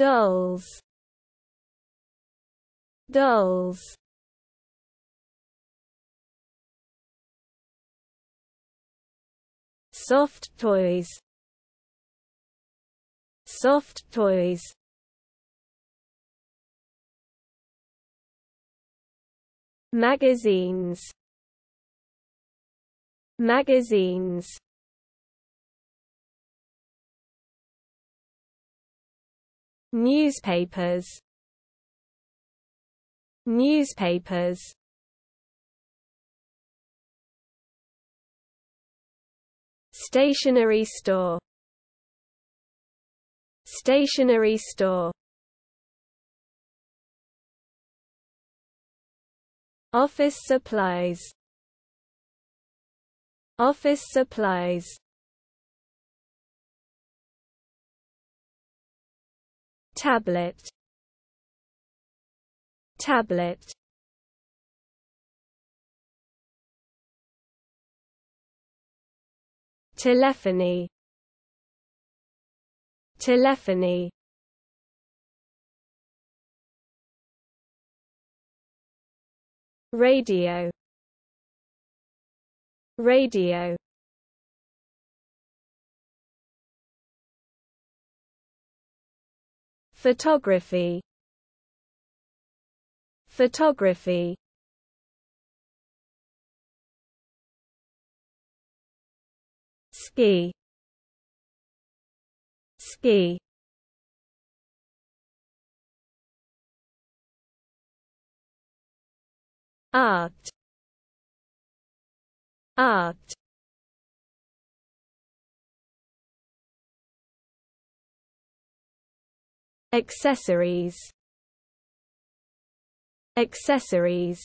dolls dolls soft toys soft toys magazines magazines newspapers newspapers stationery store stationery store office supplies office supplies tablet tablet telephony telephony radio radio Photography Photography Ski Ski Art Art Accessories Accessories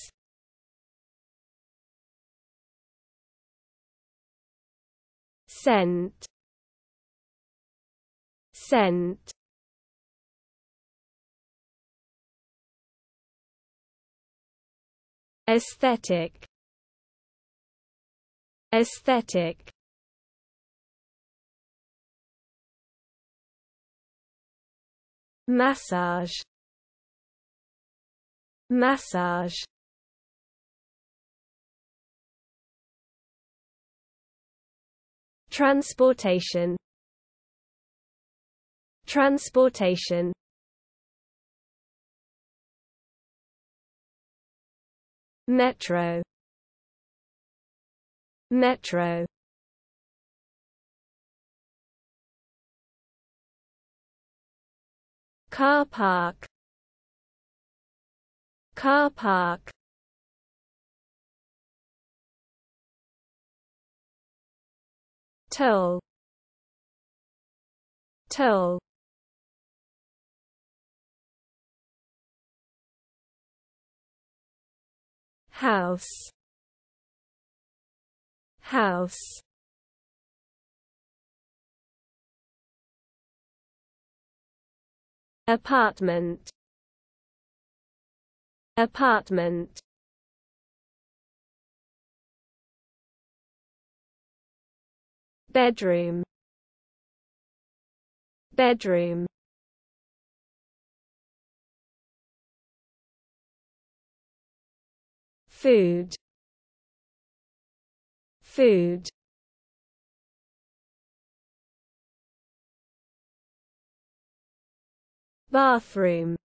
Scent Scent Aesthetic Aesthetic massage massage transportation transportation metro metro car park car park toll toll house house apartment apartment bedroom bedroom food food bathroom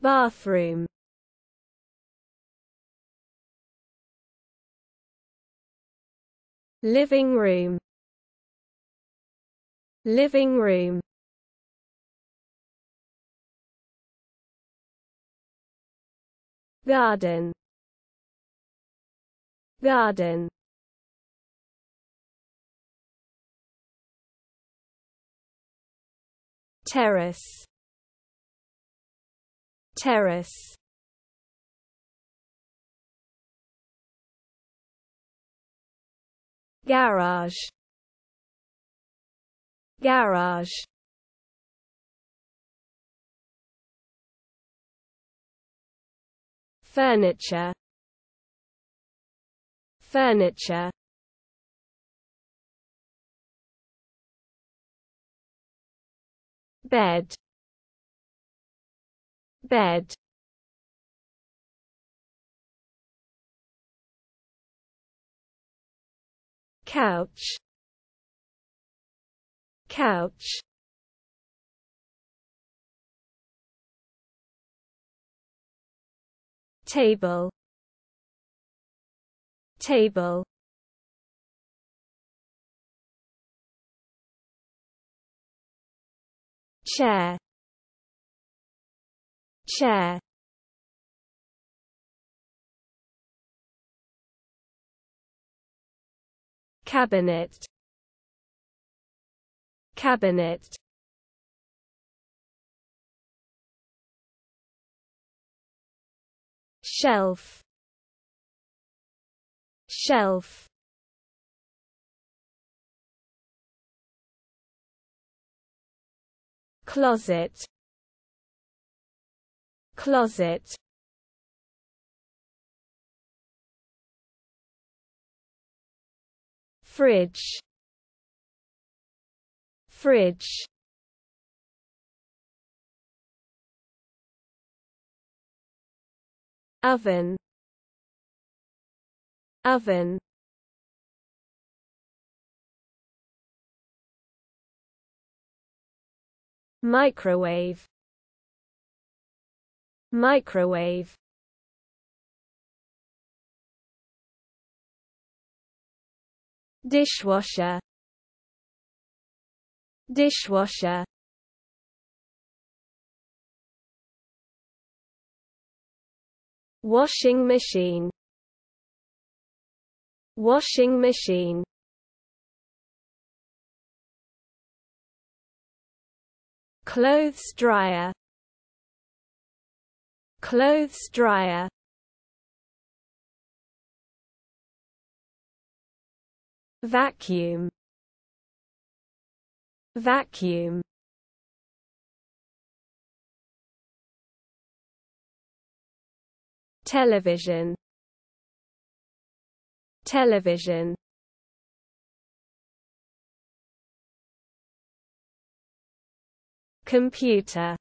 bathroom living room living room garden garden Terrace Terrace Garage Garage Furniture Furniture bed bed couch couch table table chair chair cabinet cabinet shelf shelf closet closet fridge fridge oven oven microwave microwave dishwasher dishwasher washing machine washing machine clothes dryer clothes dryer vacuum vacuum television television Computer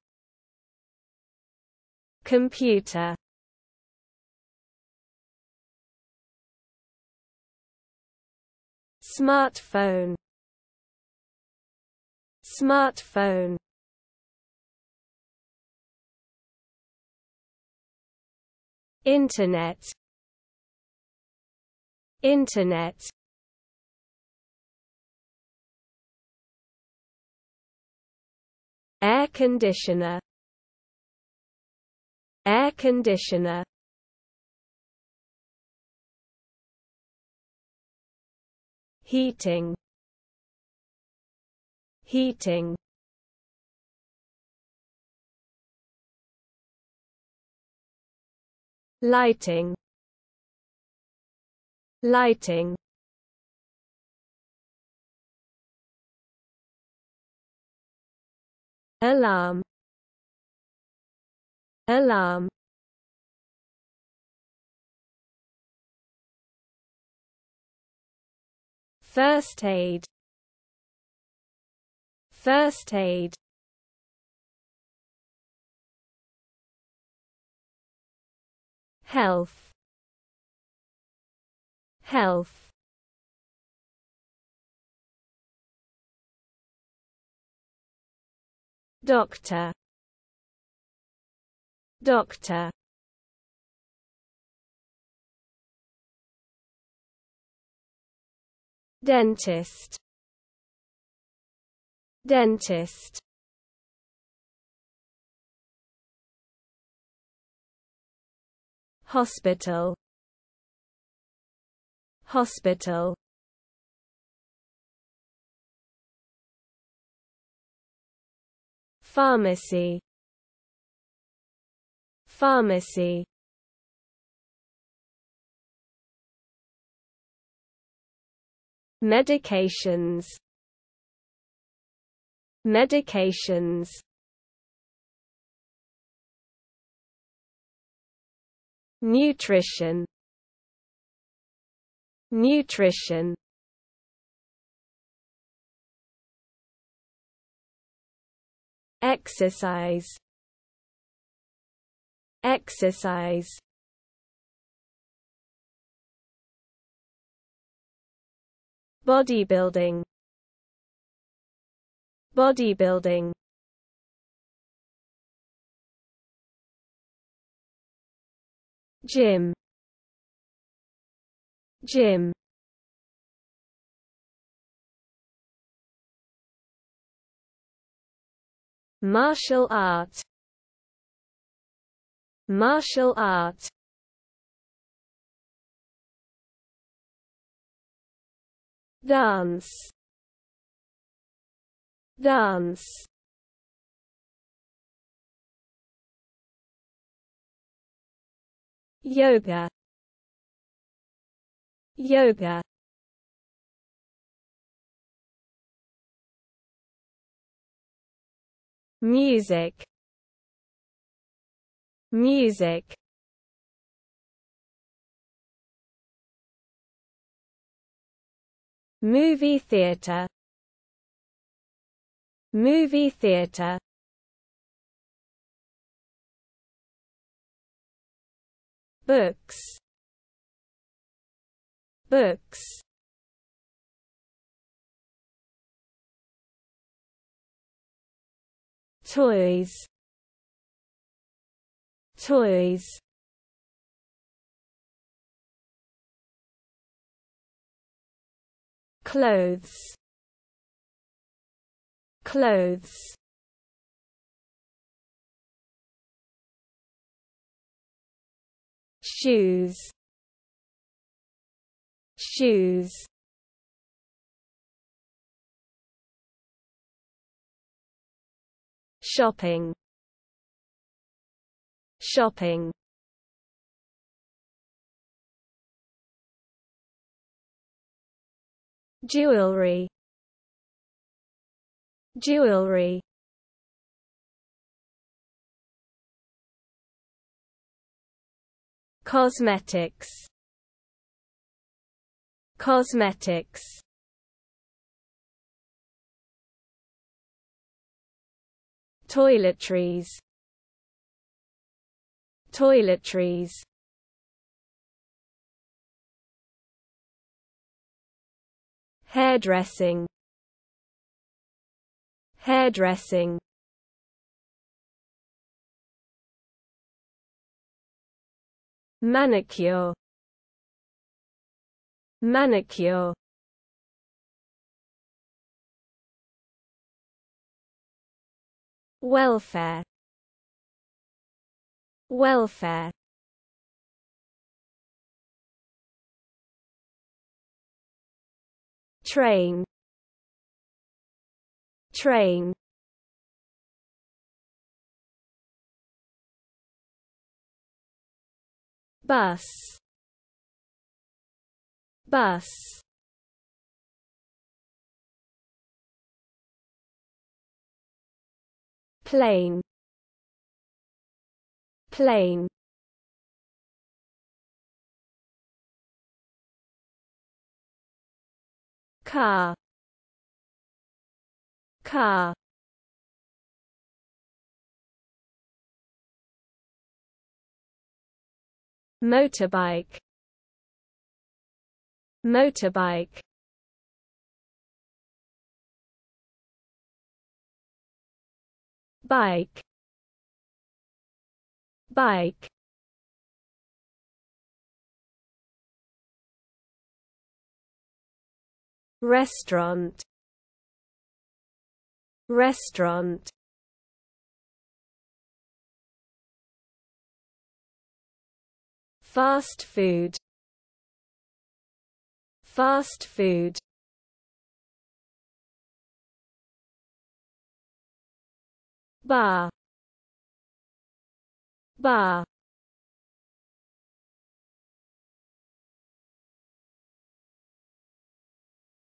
Computer Smartphone Smartphone Internet Internet Air conditioner Air conditioner Heating Heating Lighting Lighting alarm alarm first aid first aid health health Doctor Doctor Dentist Dentist Hospital Hospital Pharmacy Pharmacy Medications Medications Nutrition Nutrition exercise exercise bodybuilding bodybuilding gym gym Martial art Martial art Dance Dance Yoga Yoga music music movie theater movie theater books books toys toys clothes clothes shoes shoes shopping shopping jewelry jewelry cosmetics cosmetics toiletries toiletries hairdressing hairdressing manicure manicure welfare welfare train train bus bus plane plane car car motorbike motorbike bike bike restaurant restaurant fast food fast food bar bar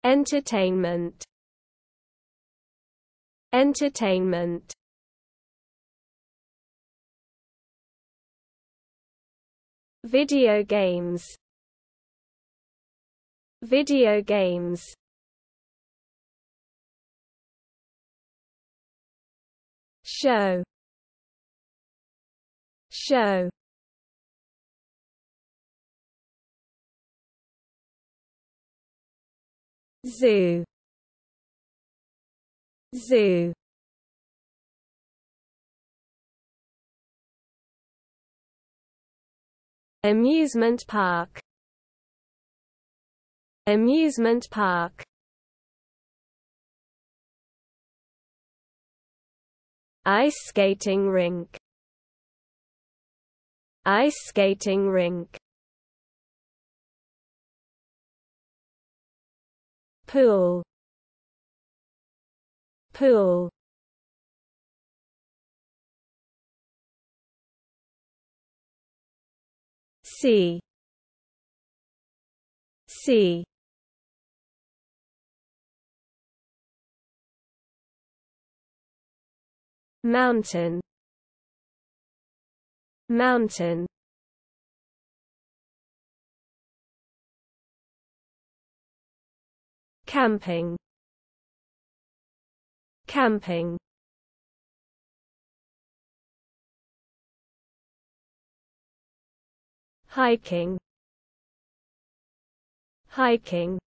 entertainment entertainment video games video games show show zoo zoo amusement park amusement park Ice skating rink Ice skating rink Pool Pool Sea Sea mountain mountain camping camping hiking hiking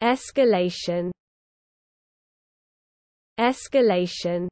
Escalation Escalation